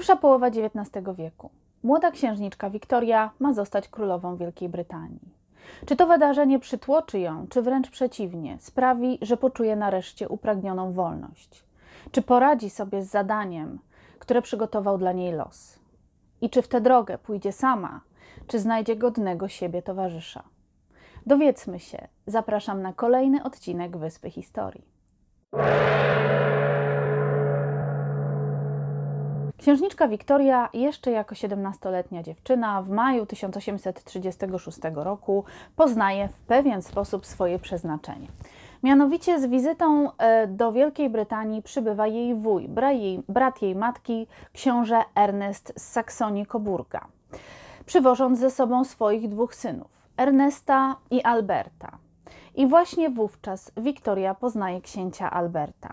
Pierwsza połowa XIX wieku. Młoda księżniczka Wiktoria ma zostać królową Wielkiej Brytanii. Czy to wydarzenie przytłoczy ją, czy wręcz przeciwnie, sprawi, że poczuje nareszcie upragnioną wolność? Czy poradzi sobie z zadaniem, które przygotował dla niej los? I czy w tę drogę pójdzie sama, czy znajdzie godnego siebie towarzysza? Dowiedzmy się. Zapraszam na kolejny odcinek Wyspy Historii. Księżniczka Wiktoria, jeszcze jako 17-letnia dziewczyna, w maju 1836 roku poznaje w pewien sposób swoje przeznaczenie. Mianowicie z wizytą e, do Wielkiej Brytanii przybywa jej wuj, brat jej matki, książę Ernest z Saksonii-Coburga, przywożąc ze sobą swoich dwóch synów, Ernesta i Alberta. I właśnie wówczas Wiktoria poznaje księcia Alberta.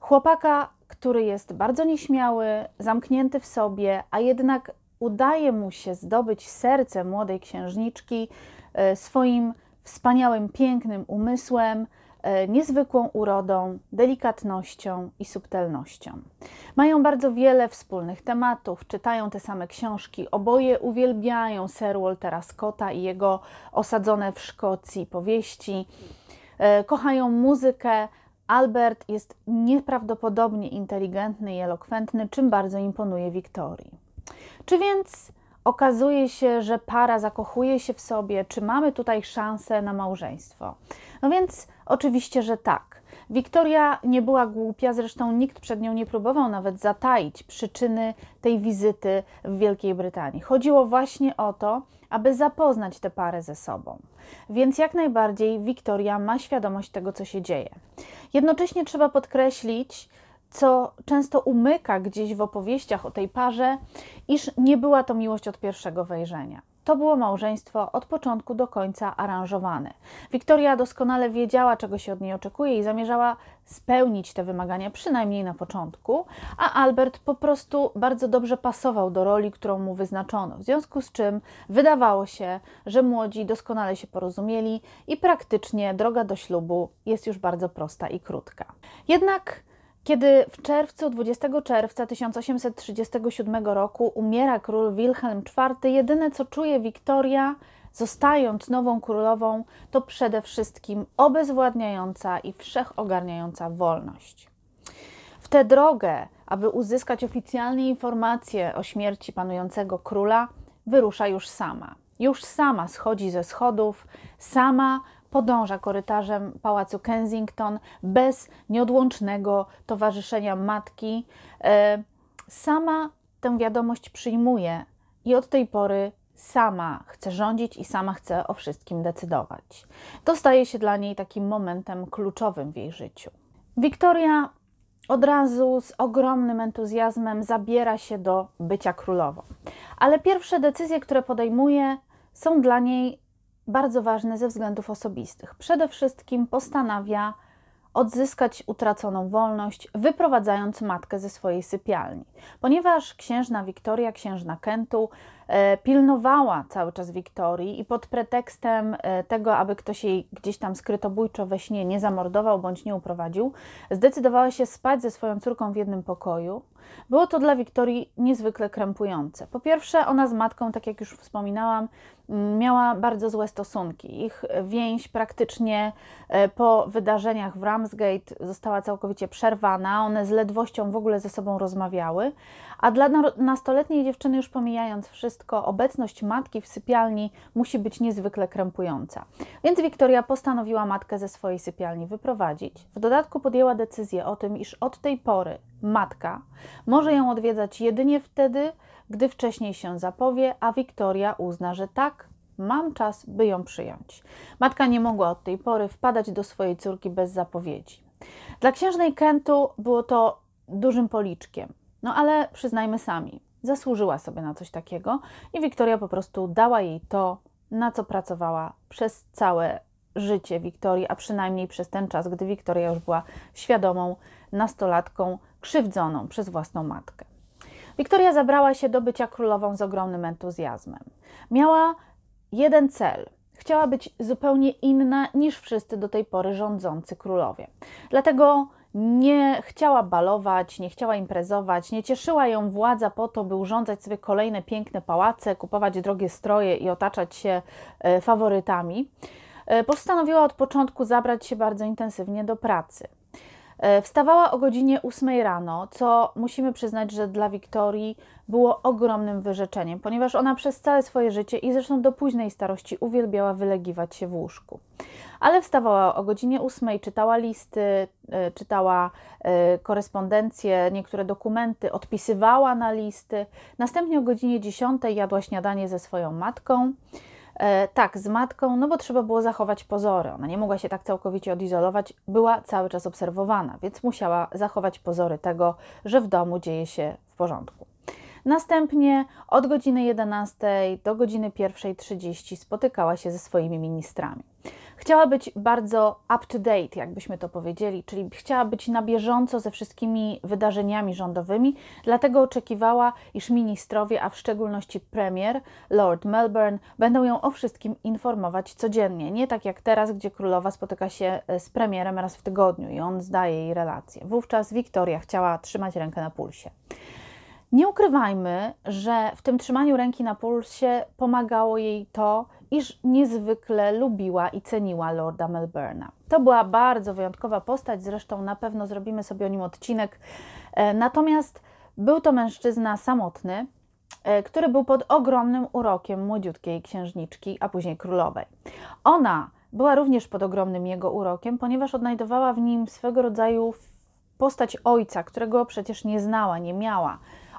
Chłopaka który jest bardzo nieśmiały, zamknięty w sobie, a jednak udaje mu się zdobyć serce młodej księżniczki e, swoim wspaniałym, pięknym umysłem, e, niezwykłą urodą, delikatnością i subtelnością. Mają bardzo wiele wspólnych tematów, czytają te same książki, oboje uwielbiają Sir Waltera Scotta i jego osadzone w Szkocji powieści, e, kochają muzykę, Albert jest nieprawdopodobnie inteligentny i elokwentny, czym bardzo imponuje Wiktorii. Czy więc okazuje się, że para zakochuje się w sobie? Czy mamy tutaj szansę na małżeństwo? No więc oczywiście, że tak. Wiktoria nie była głupia, zresztą nikt przed nią nie próbował nawet zataić przyczyny tej wizyty w Wielkiej Brytanii. Chodziło właśnie o to, aby zapoznać tę parę ze sobą. Więc jak najbardziej Wiktoria ma świadomość tego, co się dzieje. Jednocześnie trzeba podkreślić, co często umyka gdzieś w opowieściach o tej parze, iż nie była to miłość od pierwszego wejrzenia. To było małżeństwo od początku do końca aranżowane. Wiktoria doskonale wiedziała, czego się od niej oczekuje i zamierzała spełnić te wymagania, przynajmniej na początku, a Albert po prostu bardzo dobrze pasował do roli, którą mu wyznaczono, w związku z czym wydawało się, że młodzi doskonale się porozumieli i praktycznie droga do ślubu jest już bardzo prosta i krótka. Jednak kiedy w czerwcu 20 czerwca 1837 roku umiera król Wilhelm IV, jedyne co czuje Wiktoria, zostając nową królową, to przede wszystkim obezwładniająca i wszechogarniająca wolność. W tę drogę, aby uzyskać oficjalne informacje o śmierci panującego króla, wyrusza już sama. Już sama schodzi ze schodów, sama podąża korytarzem pałacu Kensington bez nieodłącznego towarzyszenia matki. E, sama tę wiadomość przyjmuje i od tej pory sama chce rządzić i sama chce o wszystkim decydować. To staje się dla niej takim momentem kluczowym w jej życiu. Wiktoria od razu z ogromnym entuzjazmem zabiera się do bycia królową. Ale pierwsze decyzje, które podejmuje, są dla niej bardzo ważny ze względów osobistych. Przede wszystkim postanawia odzyskać utraconą wolność, wyprowadzając matkę ze swojej sypialni, ponieważ księżna Wiktoria, księżna Kentu, E, pilnowała cały czas Wiktorii i pod pretekstem e, tego, aby ktoś jej gdzieś tam skrytobójczo we śnie nie zamordował bądź nie uprowadził, zdecydowała się spać ze swoją córką w jednym pokoju. Było to dla Wiktorii niezwykle krępujące. Po pierwsze, ona z matką, tak jak już wspominałam, mm, miała bardzo złe stosunki. Ich więź praktycznie e, po wydarzeniach w Ramsgate została całkowicie przerwana. One z ledwością w ogóle ze sobą rozmawiały, a dla nastoletniej dziewczyny, już pomijając wszystko, wszystko obecność matki w sypialni musi być niezwykle krępująca. Więc Wiktoria postanowiła matkę ze swojej sypialni wyprowadzić. W dodatku podjęła decyzję o tym, iż od tej pory matka może ją odwiedzać jedynie wtedy, gdy wcześniej się zapowie, a Wiktoria uzna, że tak, mam czas, by ją przyjąć. Matka nie mogła od tej pory wpadać do swojej córki bez zapowiedzi. Dla księżnej Kentu było to dużym policzkiem. No ale przyznajmy sami, zasłużyła sobie na coś takiego i Wiktoria po prostu dała jej to, na co pracowała przez całe życie Wiktorii, a przynajmniej przez ten czas, gdy Wiktoria już była świadomą nastolatką krzywdzoną przez własną matkę. Wiktoria zabrała się do bycia królową z ogromnym entuzjazmem. Miała jeden cel. Chciała być zupełnie inna niż wszyscy do tej pory rządzący królowie. Dlatego nie chciała balować, nie chciała imprezować, nie cieszyła ją władza po to, by urządzać sobie kolejne piękne pałace, kupować drogie stroje i otaczać się e, faworytami. E, postanowiła od początku zabrać się bardzo intensywnie do pracy. E, wstawała o godzinie 8 rano, co musimy przyznać, że dla Wiktorii było ogromnym wyrzeczeniem, ponieważ ona przez całe swoje życie i zresztą do późnej starości uwielbiała wylegiwać się w łóżku. Ale wstawała o godzinie 8, czytała listy, e, czytała e, korespondencję, niektóre dokumenty, odpisywała na listy. Następnie o godzinie 10 jadła śniadanie ze swoją matką. E, tak, z matką, no bo trzeba było zachować pozory. Ona nie mogła się tak całkowicie odizolować, była cały czas obserwowana, więc musiała zachować pozory tego, że w domu dzieje się w porządku. Następnie od godziny 11 do godziny 1.30 spotykała się ze swoimi ministrami. Chciała być bardzo up-to-date, jakbyśmy to powiedzieli, czyli chciała być na bieżąco ze wszystkimi wydarzeniami rządowymi, dlatego oczekiwała, iż ministrowie, a w szczególności premier, Lord Melbourne, będą ją o wszystkim informować codziennie, nie tak jak teraz, gdzie królowa spotyka się e, z premierem raz w tygodniu i on zdaje jej relacje. Wówczas Wiktoria chciała trzymać rękę na pulsie. Nie ukrywajmy, że w tym trzymaniu ręki na pulsie pomagało jej to, iż niezwykle lubiła i ceniła Lorda Melbourne'a. To była bardzo wyjątkowa postać, zresztą na pewno zrobimy sobie o nim odcinek. E, natomiast był to mężczyzna samotny, e, który był pod ogromnym urokiem młodziutkiej księżniczki, a później królowej. Ona była również pod ogromnym jego urokiem, ponieważ odnajdowała w nim swego rodzaju postać ojca, którego przecież nie znała, nie miała.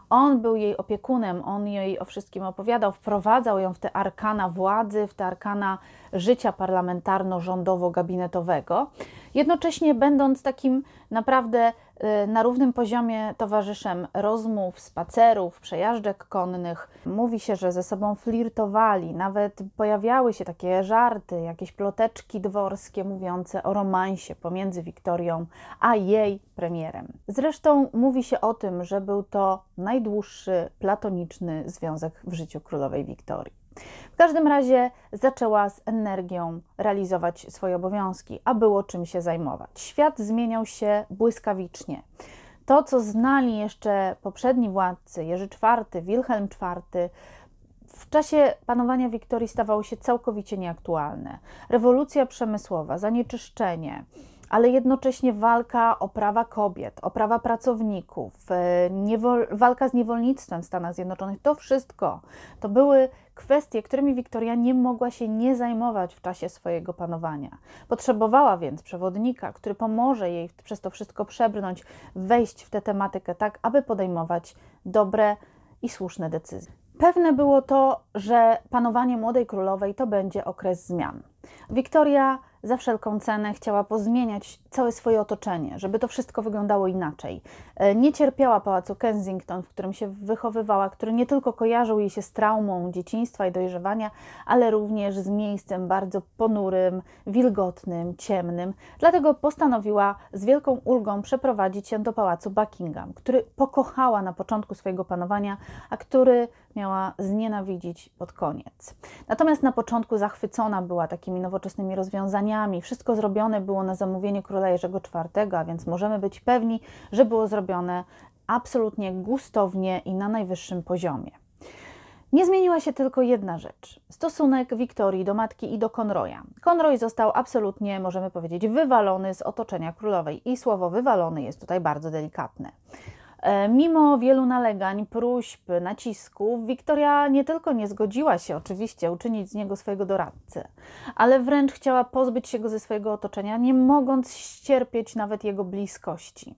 On był jej opiekunem, on jej o wszystkim opowiadał, wprowadzał ją w te arkana władzy, w te arkana życia parlamentarno-rządowo-gabinetowego, jednocześnie będąc takim naprawdę Y, na równym poziomie towarzyszem rozmów, spacerów, przejażdżek konnych. Mówi się, że ze sobą flirtowali, nawet pojawiały się takie żarty, jakieś ploteczki dworskie mówiące o romansie pomiędzy Wiktorią a jej premierem. Zresztą mówi się o tym, że był to najdłuższy platoniczny związek w życiu królowej Wiktorii. W każdym razie zaczęła z energią realizować swoje obowiązki, a było czym się zajmować. Świat zmieniał się błyskawicznie. To, co znali jeszcze poprzedni władcy, Jerzy IV, Wilhelm IV, w czasie panowania Wiktorii stawało się całkowicie nieaktualne. Rewolucja przemysłowa, zanieczyszczenie, ale jednocześnie walka o prawa kobiet, o prawa pracowników, e, walka z niewolnictwem w Stanach Zjednoczonych to wszystko to były kwestie, którymi Wiktoria nie mogła się nie zajmować w czasie swojego panowania. Potrzebowała więc przewodnika, który pomoże jej przez to wszystko przebrnąć, wejść w tę tematykę tak, aby podejmować dobre i słuszne decyzje. Pewne było to, że panowanie młodej królowej to będzie okres zmian. Wiktoria za wszelką cenę chciała pozmieniać całe swoje otoczenie, żeby to wszystko wyglądało inaczej. E, nie cierpiała pałacu Kensington, w którym się wychowywała, który nie tylko kojarzył jej się z traumą dzieciństwa i dojrzewania, ale również z miejscem bardzo ponurym, wilgotnym, ciemnym. Dlatego postanowiła z wielką ulgą przeprowadzić się do pałacu Buckingham, który pokochała na początku swojego panowania, a który miała znienawidzić pod koniec. Natomiast na początku zachwycona była takimi nowoczesnymi rozwiązaniami, wszystko zrobione było na zamówienie króla Michała czwartego, a więc możemy być pewni, że było zrobione absolutnie gustownie i na najwyższym poziomie. Nie zmieniła się tylko jedna rzecz. Stosunek Wiktorii do matki i do Konroja. Konroj został absolutnie, możemy powiedzieć, wywalony z otoczenia królowej i słowo wywalony jest tutaj bardzo delikatne. E, mimo wielu nalegań, próśb, nacisków, Wiktoria nie tylko nie zgodziła się oczywiście uczynić z niego swojego doradcę, ale wręcz chciała pozbyć się go ze swojego otoczenia, nie mogąc ścierpieć nawet jego bliskości.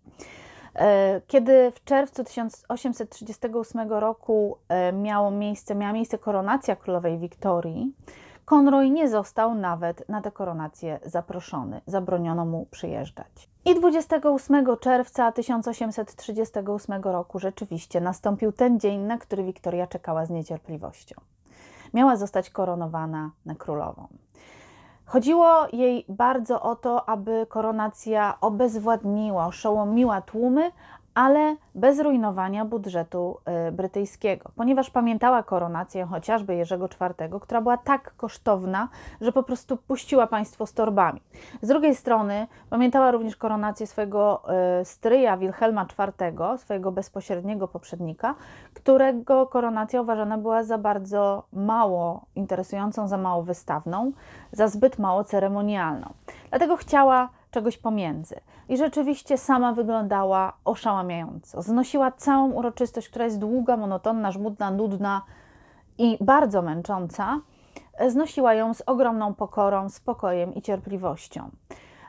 E, kiedy w czerwcu 1838 roku e, miało miejsce, miała miejsce koronacja królowej Wiktorii, Konroy nie został nawet na tę koronację zaproszony. Zabroniono mu przyjeżdżać. I 28 czerwca 1838 roku rzeczywiście nastąpił ten dzień, na który Wiktoria czekała z niecierpliwością. Miała zostać koronowana na królową. Chodziło jej bardzo o to, aby koronacja obezwładniła, oszołomiła tłumy, ale bez rujnowania budżetu y, brytyjskiego, ponieważ pamiętała koronację chociażby Jerzego IV, która była tak kosztowna, że po prostu puściła państwo z torbami. Z drugiej strony pamiętała również koronację swojego y, stryja Wilhelma IV, swojego bezpośredniego poprzednika, którego koronacja uważana była za bardzo mało interesującą, za mało wystawną, za zbyt mało ceremonialną. Dlatego chciała czegoś pomiędzy. I rzeczywiście sama wyglądała oszałamiająco. Znosiła całą uroczystość, która jest długa, monotonna, żmudna, nudna i bardzo męcząca. Znosiła ją z ogromną pokorą, spokojem i cierpliwością.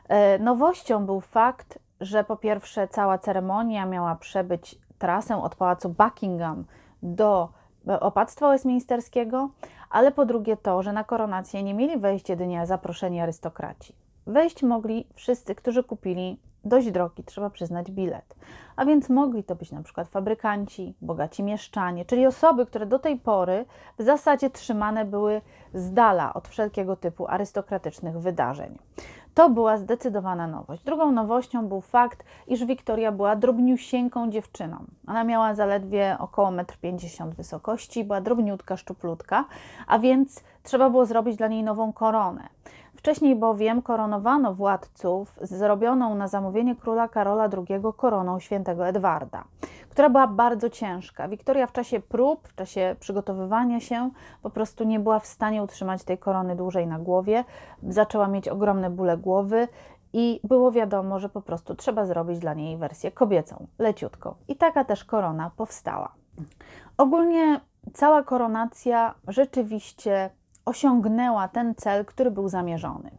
E, nowością był fakt, że po pierwsze cała ceremonia miała przebyć trasę od pałacu Buckingham do e, opactwa westminsterskiego, ale po drugie to, że na koronację nie mieli wejść jedynie zaproszeni arystokraci. Wejść mogli wszyscy, którzy kupili dość drogi, trzeba przyznać, bilet. A więc mogli to być na przykład fabrykanci, bogaci mieszczanie, czyli osoby, które do tej pory w zasadzie trzymane były z dala od wszelkiego typu arystokratycznych wydarzeń. To była zdecydowana nowość. Drugą nowością był fakt, iż Wiktoria była drobniusieńką dziewczyną. Ona miała zaledwie około 1,50 m wysokości, była drobniutka, szczuplutka, a więc trzeba było zrobić dla niej nową koronę. Wcześniej bowiem koronowano władców zrobioną na zamówienie króla Karola II koroną świętego Edwarda, która była bardzo ciężka. Wiktoria w czasie prób, w czasie przygotowywania się po prostu nie była w stanie utrzymać tej korony dłużej na głowie, zaczęła mieć ogromne bóle głowy i było wiadomo, że po prostu trzeba zrobić dla niej wersję kobiecą, leciutką. I taka też korona powstała. Ogólnie cała koronacja rzeczywiście osiągnęła ten cel, który był zamierzony.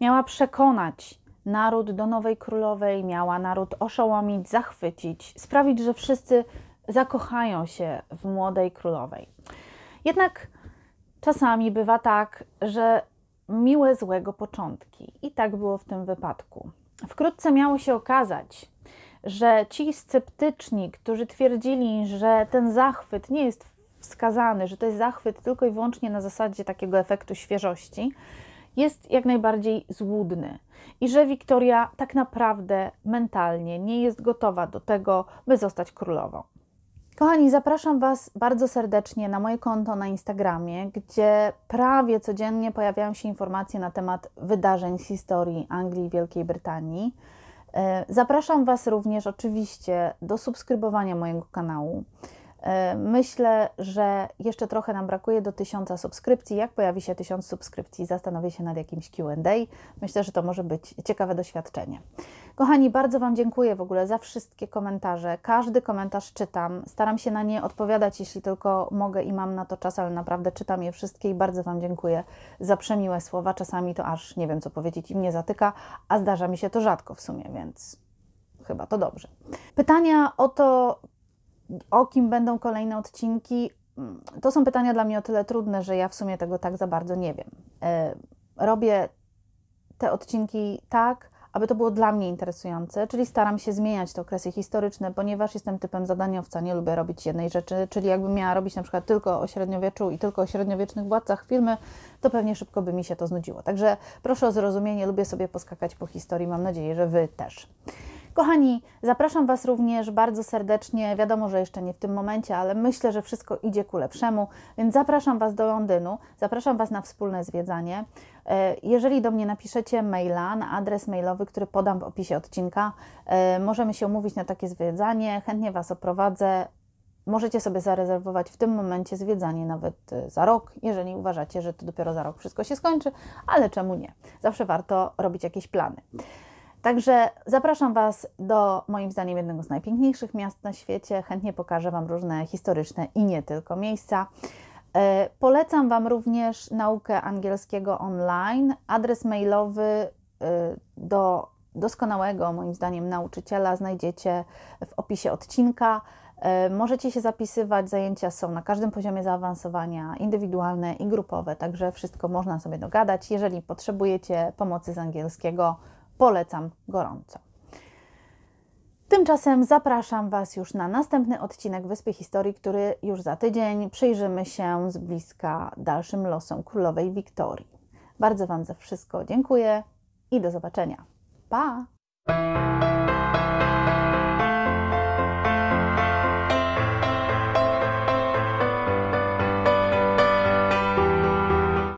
Miała przekonać naród do nowej królowej, miała naród oszołomić, zachwycić, sprawić, że wszyscy zakochają się w młodej królowej. Jednak czasami bywa tak, że miłe złego początki, i tak było w tym wypadku. Wkrótce miało się okazać, że ci sceptyczni, którzy twierdzili, że ten zachwyt nie jest wskazany, że to jest zachwyt tylko i wyłącznie na zasadzie takiego efektu świeżości, jest jak najbardziej złudny i że Wiktoria tak naprawdę mentalnie nie jest gotowa do tego, by zostać królową. Kochani, zapraszam Was bardzo serdecznie na moje konto na Instagramie, gdzie prawie codziennie pojawiają się informacje na temat wydarzeń z historii Anglii i Wielkiej Brytanii. E, zapraszam Was również oczywiście do subskrybowania mojego kanału. E, myślę, że jeszcze trochę nam brakuje do tysiąca subskrypcji. Jak pojawi się tysiąc subskrypcji, zastanowię się nad jakimś QA. Myślę, że to może być ciekawe doświadczenie. Kochani, bardzo Wam dziękuję w ogóle za wszystkie komentarze. Każdy komentarz czytam. Staram się na nie odpowiadać, jeśli tylko mogę i mam na to czas, ale naprawdę czytam je wszystkie i bardzo Wam dziękuję za przemiłe słowa. Czasami to aż nie wiem, co powiedzieć i mnie zatyka, a zdarza mi się to rzadko w sumie, więc chyba to dobrze. Pytania o to, o kim będą kolejne odcinki, mm, to są pytania dla mnie o tyle trudne, że ja w sumie tego tak za bardzo nie wiem. E, robię te odcinki tak, aby to było dla mnie interesujące, czyli staram się zmieniać te okresy historyczne, ponieważ jestem typem zadaniowca, nie lubię robić jednej rzeczy, czyli jakbym miała robić na przykład tylko o średniowieczu i tylko o średniowiecznych władcach filmy, to pewnie szybko by mi się to znudziło. Także proszę o zrozumienie, lubię sobie poskakać po historii, mam nadzieję, że Wy też. Kochani, zapraszam Was również bardzo serdecznie. Wiadomo, że jeszcze nie w tym momencie, ale myślę, że wszystko idzie ku lepszemu, więc zapraszam Was do Londynu, zapraszam Was na wspólne zwiedzanie. E, jeżeli do mnie napiszecie maila na adres mailowy, który podam w opisie odcinka, e, możemy się umówić na takie zwiedzanie. Chętnie Was oprowadzę. Możecie sobie zarezerwować w tym momencie zwiedzanie nawet e, za rok, jeżeli uważacie, że to dopiero za rok wszystko się skończy, ale czemu nie? Zawsze warto robić jakieś plany. Także zapraszam Was do moim zdaniem jednego z najpiękniejszych miast na świecie. Chętnie pokażę Wam różne historyczne i nie tylko miejsca. E, polecam Wam również naukę angielskiego online. Adres mailowy e, do doskonałego, moim zdaniem, nauczyciela znajdziecie w opisie odcinka. E, możecie się zapisywać, zajęcia są na każdym poziomie zaawansowania, indywidualne i grupowe, także wszystko można sobie dogadać. Jeżeli potrzebujecie pomocy z angielskiego, Polecam gorąco. Tymczasem zapraszam Was już na następny odcinek Wyspy Historii, który już za tydzień przyjrzymy się z bliska dalszym losom królowej Wiktorii. Bardzo Wam za wszystko dziękuję i do zobaczenia. Pa!